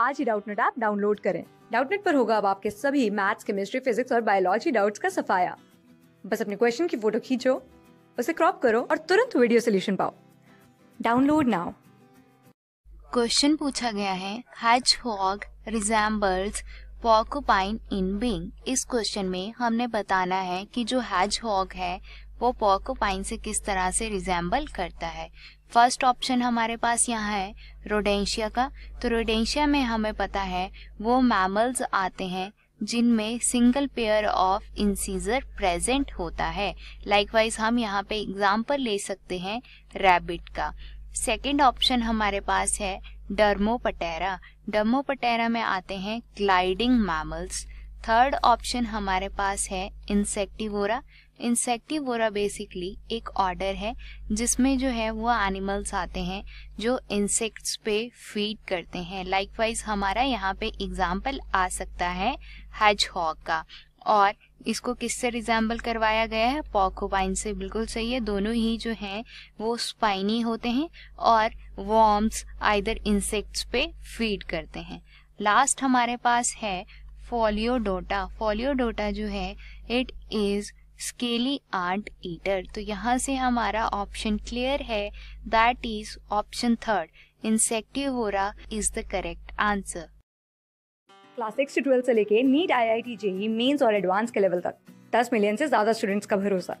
आज ही Doubtnut app download करें डाउटनेट पर होगा अब आपके सभी मैथ्स केमिस्ट्री फिजिक्स और बायोलॉजी डाउट्स का सफाया बस अपने क्वेश्चन की फोटो खींचो उसे क्रॉप करो और तुरंत वीडियो सोल्यूशन पाओ डाउनलोड नाउ क्वेश्चन पूछा गया है hedgehog resembles porcupine in being इस क्वेश्चन में हमने बताना है कि जो हैज हॉग है वो पॉकोपाइन से किस तरह से रिजेंबल करता है फर्स्ट ऑप्शन हमारे पास यहाँ है रोडेंशिया का तो रोडेंशिया में हमें पता है वो मैमल्स आते हैं जिनमें single pair of incisor present होता है लाइकवाइज हम यहाँ पे एग्जाम्पल ले सकते हैं रैबिट का सेकंड ऑप्शन हमारे पास है डर्मोपटेरा डर्मोपटेरा में आते हैं ग्लाइडिंग मैमल्स थर्ड ऑप्शन हमारे पास है इंसेक्टिवोरा इंसेक्टिवोरा बेसिकली एक ऑर्डर है जिसमें जो है वो एनिमल्स आते हैं जो इंसेक्ट्स पे फीड करते हैं लाइकवाइज हमारा यहाँ पे एग्जाम्पल आ सकता है हैज का और इसको किससे रिजेंबल करवाया गया है पॉकोपाइन से बिल्कुल सही है दोनों ही जो हैं वो स्पाइनी होते हैं और वॉर्म्स आइदर इंसेक्ट्स पे फीड करते हैं लास्ट हमारे पास है फोलियोडोटा फोलियोडोटा जो है it is scaly anteater तो यहाँ से हमारा ऑप्शन क्लियर है that is option third Insectivora is the correct answer class six से ट्वेल्थ से लेके NEET I I T JEE mains और एडवांस के लेवल तक दस मिलियन से ज्यादा स्टूडेंट्स का भरोसा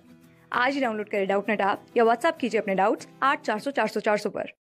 आज ही डाउनलोड करें डाउट नेट आप या व्हाट्सअप कीजिए अपने डाउट्स आठ चार सौ चार सौ चार सौ पर